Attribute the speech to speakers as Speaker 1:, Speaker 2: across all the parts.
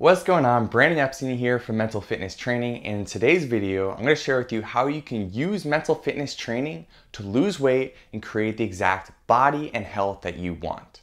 Speaker 1: What's going on? Brandon Epstein here from Mental Fitness Training. in today's video, I'm going to share with you how you can use mental fitness training to lose weight and create the exact body and health that you want.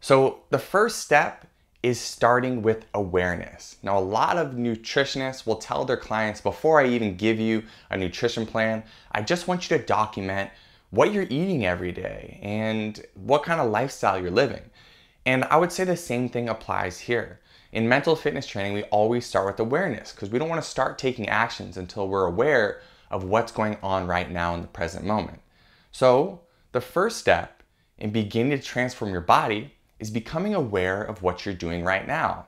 Speaker 1: So, the first step is starting with awareness. Now, a lot of nutritionists will tell their clients before I even give you a nutrition plan, I just want you to document what you're eating every day and what kind of lifestyle you're living. And I would say the same thing applies here in mental fitness training, we always start with awareness because we don't want to start taking actions until we're aware of what's going on right now in the present moment. So, the first step in beginning to transform your body is becoming aware of what you're doing right now.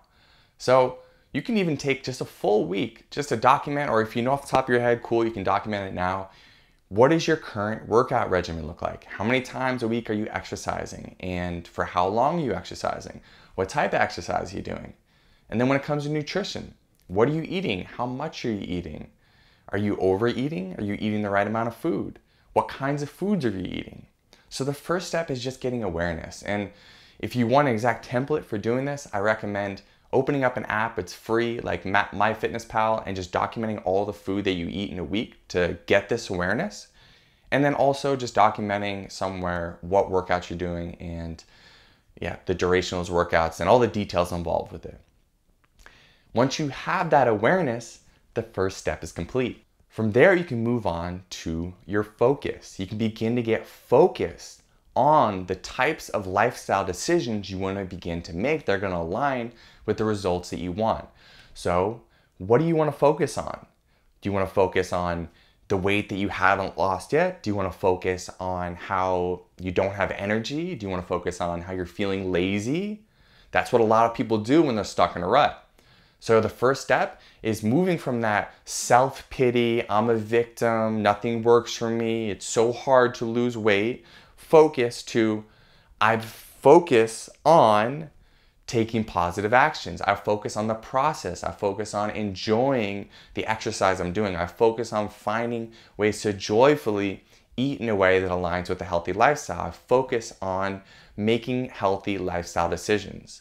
Speaker 1: So, you can even take just a full week just to document, or if you know off the top of your head, cool, you can document it now. What does your current workout regimen look like? How many times a week are you exercising? And for how long are you exercising? What type of exercise are you doing? And then when it comes to nutrition, what are you eating? How much are you eating? Are you overeating? Are you eating the right amount of food? What kinds of foods are you eating? So the first step is just getting awareness. And if you want an exact template for doing this, I recommend opening up an app. It's free, like MyFitnessPal, and just documenting all the food that you eat in a week to get this awareness. And then also just documenting somewhere what workouts you're doing and yeah, the duration of those workouts and all the details involved with it. Once you have that awareness, the first step is complete. From there, you can move on to your focus. You can begin to get focused on the types of lifestyle decisions you want to begin to make. They're going to align with the results that you want. So, what do you want to focus on? Do you want to focus on the weight that you haven't lost yet? Do you want to focus on how you don't have energy? Do you want to focus on how you're feeling lazy? That's what a lot of people do when they're stuck in a rut. So the first step is moving from that self pity, I'm a victim, nothing works for me, it's so hard to lose weight, focus to I focus on taking positive actions. I focus on the process. I focus on enjoying the exercise I'm doing. I focus on finding ways to joyfully eat in a way that aligns with a healthy lifestyle. I focus on making healthy lifestyle decisions.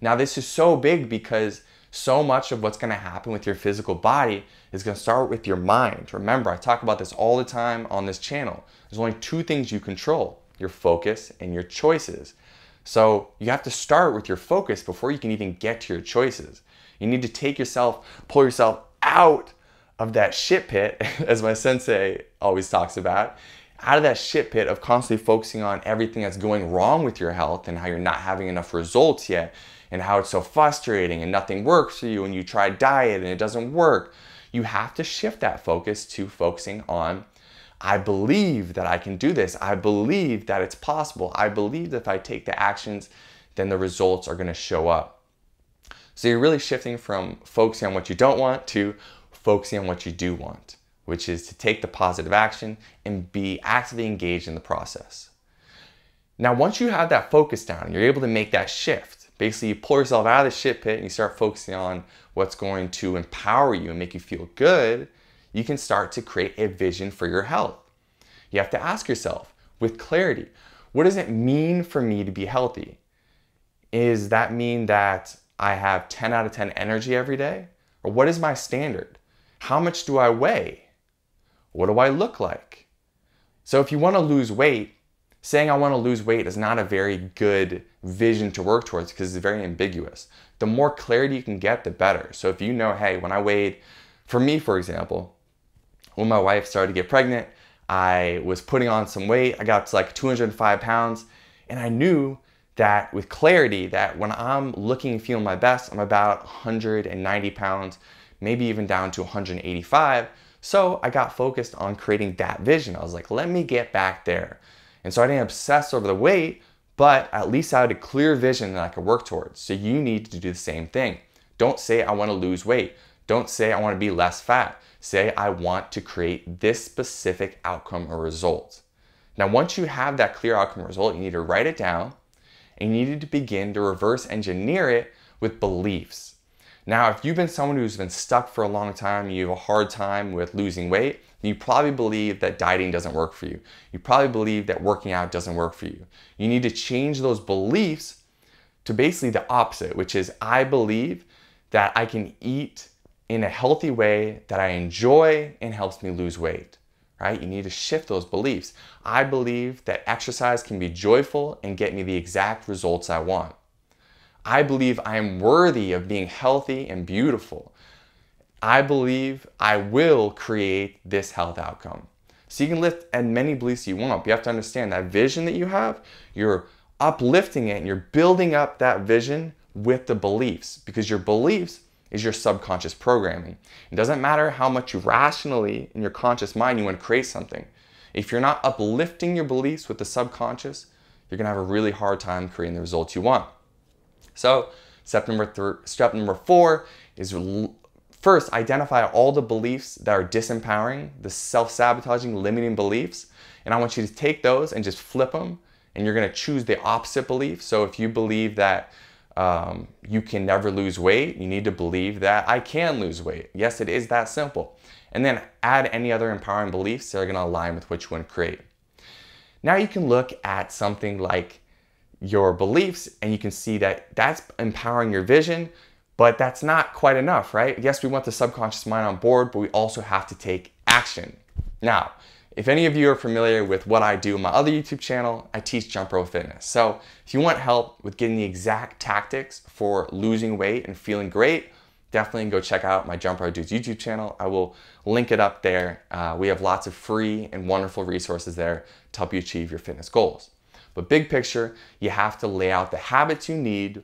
Speaker 1: Now, this is so big because so much of what's going to happen with your physical body is going to start with your mind. Remember, I talk about this all the time on this channel. There's only two things you control your focus and your choices. So you have to start with your focus before you can even get to your choices. You need to take yourself, pull yourself out of that shit pit, as my sensei always talks about, out of that shit pit of constantly focusing on everything that's going wrong with your health and how you're not having enough results yet and how it's so frustrating and nothing works for you and you try diet and it doesn't work. You have to shift that focus to focusing on I believe that I can do this. I believe that it's possible. I believe that if I take the actions, then the results are going to show up. So you're really shifting from focusing on what you don't want to focusing on what you do want, which is to take the positive action and be actively engaged in the process. Now, once you have that focus down, you're able to make that shift basically you pull yourself out of the shit pit and you start focusing on what's going to empower you and make you feel good, you can start to create a vision for your health. You have to ask yourself with clarity, what does it mean for me to be healthy? Is that mean that I have 10 out of 10 energy every day? Or what is my standard? How much do I weigh? What do I look like? So if you want to lose weight, saying I want to lose weight is not a very good vision to work towards because it's very ambiguous. The more clarity you can get, the better. So if you know, hey, when I weighed, for me, for example, when my wife started to get pregnant, I was putting on some weight. I got to like 205 pounds, and I knew that with clarity that when I'm looking and feeling my best, I'm about 190 pounds, maybe even down to 185. So I got focused on creating that vision. I was like, let me get back there. And so I didn't obsess over the weight, but at least I had a clear vision that I could work towards. So you need to do the same thing. Don't say, I wanna lose weight. Don't say, I wanna be less fat. Say, I want to create this specific outcome or result. Now, once you have that clear outcome result, you need to write it down and you need to begin to reverse engineer it with beliefs. Now, if you've been someone who's been stuck for a long time, you have a hard time with losing weight, you probably believe that dieting doesn't work for you. You probably believe that working out doesn't work for you. You need to change those beliefs to basically the opposite, which is I believe that I can eat in a healthy way that I enjoy and helps me lose weight, right? You need to shift those beliefs. I believe that exercise can be joyful and get me the exact results I want. I believe I am worthy of being healthy and beautiful. I believe I will create this health outcome. So you can lift as many beliefs you want. But you have to understand that vision that you have, you're uplifting it and you're building up that vision with the beliefs because your beliefs is your subconscious programming. It doesn't matter how much you rationally in your conscious mind you want to create something. If you're not uplifting your beliefs with the subconscious, you're going to have a really hard time creating the results you want. So, step number 3 step number 4 is First, identify all the beliefs that are disempowering, the self sabotaging, limiting beliefs. And I want you to take those and just flip them. And you're going to choose the opposite belief. So if you believe that um, you can never lose weight, you need to believe that I can lose weight. Yes, it is that simple. And then add any other empowering beliefs that are going to align with what you want to create. Now you can look at something like your beliefs and you can see that that's empowering your vision. But that's not quite enough, right? Yes, we want the subconscious mind on board, but we also have to take action. Now, if any of you are familiar with what I do on my other YouTube channel, I teach Jump Rope Fitness. So if you want help with getting the exact tactics for losing weight and feeling great, definitely go check out my Jump Rope Dudes YouTube channel. I will link it up there. Uh, we have lots of free and wonderful resources there to help you achieve your fitness goals. But big picture, you have to lay out the habits you need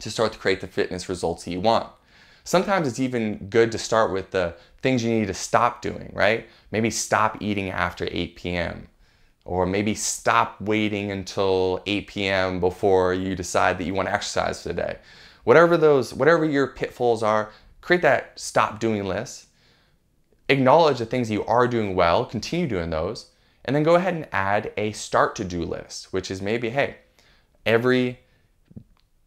Speaker 1: to start to create the fitness results that you want. Sometimes it's even good to start with the things you need to stop doing, right? Maybe stop eating after 8 p.m. Or maybe stop waiting until 8 p.m. before you decide that you want to exercise for the day. Whatever those, whatever your pitfalls are, create that stop doing list. Acknowledge the things you are doing well, continue doing those, and then go ahead and add a start to do list, which is maybe, hey, every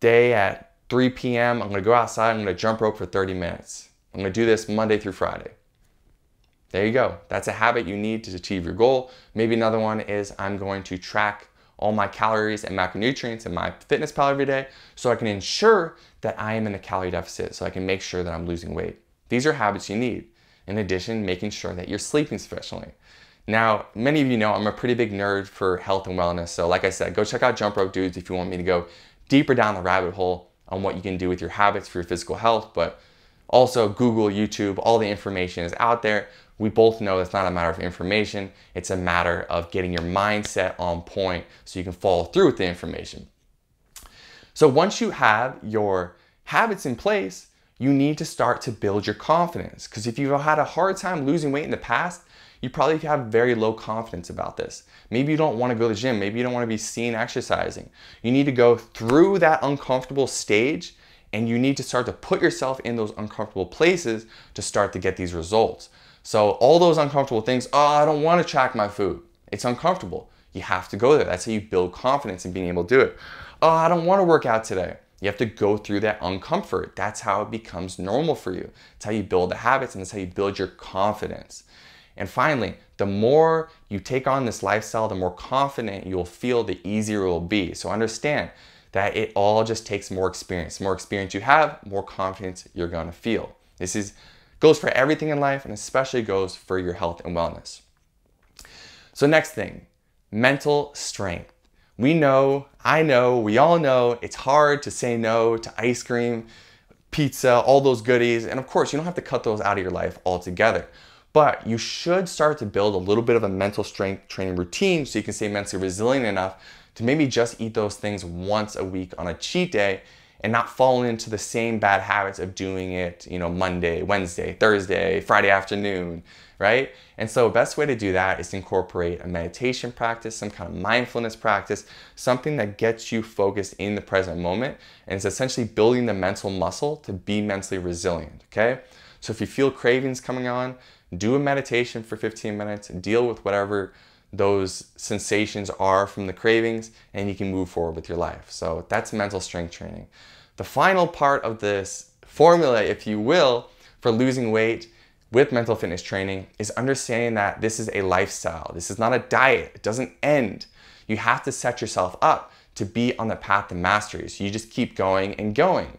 Speaker 1: day at 3 p.m. I'm gonna go outside, I'm gonna jump rope for 30 minutes. I'm gonna do this Monday through Friday. There you go. That's a habit you need to achieve your goal. Maybe another one is I'm going to track all my calories and macronutrients in my fitness pal every day so I can ensure that I am in a calorie deficit so I can make sure that I'm losing weight. These are habits you need. In addition, making sure that you're sleeping sufficiently. Now, many of you know I'm a pretty big nerd for health and wellness. So like I said, go check out Jump Rope Dudes if you want me to go deeper down the rabbit hole on what you can do with your habits for your physical health. But also, Google, YouTube, all the information is out there. We both know it's not a matter of information, it's a matter of getting your mindset on point so you can follow through with the information. So, once you have your habits in place, you need to start to build your confidence. Because if you've had a hard time losing weight in the past, you probably have very low confidence about this. Maybe you don't want to go to the gym. Maybe you don't want to be seen exercising. You need to go through that uncomfortable stage and you need to start to put yourself in those uncomfortable places to start to get these results. So all those uncomfortable things, oh, I don't want to track my food. It's uncomfortable. You have to go there. That's how you build confidence in being able to do it. Oh, I don't want to work out today. You have to go through that uncomfort. That's how it becomes normal for you. It's how you build the habits and that's how you build your confidence. And finally, the more you take on this lifestyle, the more confident you'll feel, the easier it will be. So understand that it all just takes more experience. The more experience you have, more confidence you're gonna feel. This is goes for everything in life and especially goes for your health and wellness. So next thing, mental strength. We know, I know, we all know it's hard to say no to ice cream, pizza, all those goodies. And of course, you don't have to cut those out of your life altogether but you should start to build a little bit of a mental strength training routine so you can stay mentally resilient enough to maybe just eat those things once a week on a cheat day and not fall into the same bad habits of doing it, you know, Monday, Wednesday, Thursday, Friday afternoon, right? And so best way to do that is to incorporate a meditation practice, some kind of mindfulness practice, something that gets you focused in the present moment and it's essentially building the mental muscle to be mentally resilient, okay? So if you feel cravings coming on, do a meditation for 15 minutes, deal with whatever those sensations are from the cravings, and you can move forward with your life. So that's mental strength training. The final part of this formula, if you will, for losing weight with mental fitness training is understanding that this is a lifestyle. This is not a diet, it doesn't end. You have to set yourself up to be on the path to mastery. So you just keep going and going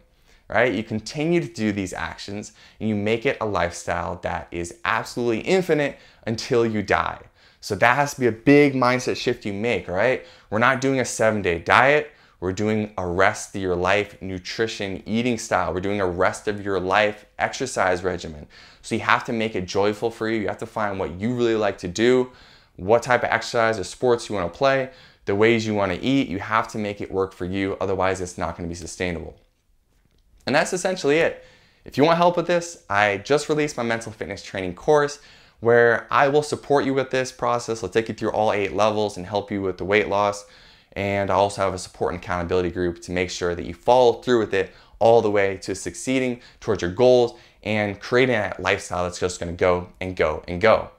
Speaker 1: right? You continue to do these actions and you make it a lifestyle that is absolutely infinite until you die. So that has to be a big mindset shift you make, right? We're not doing a seven day diet. We're doing a rest of your life nutrition eating style. We're doing a rest of your life exercise regimen. So you have to make it joyful for you. You have to find what you really like to do, what type of exercise or sports you want to play, the ways you want to eat. You have to make it work for you. Otherwise, it's not going to be sustainable. And that's essentially it. If you want help with this, I just released my mental fitness training course where I will support you with this process. I'll take you through all eight levels and help you with the weight loss. And I also have a support and accountability group to make sure that you follow through with it all the way to succeeding towards your goals and creating that lifestyle that's just gonna go and go and go.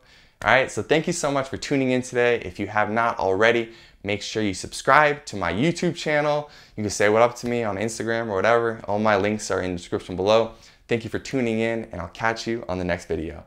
Speaker 1: All right, so thank you so much for tuning in today. If you have not already, Make sure you subscribe to my YouTube channel. You can say what up to me on Instagram or whatever. All my links are in the description below. Thank you for tuning in and I'll catch you on the next video.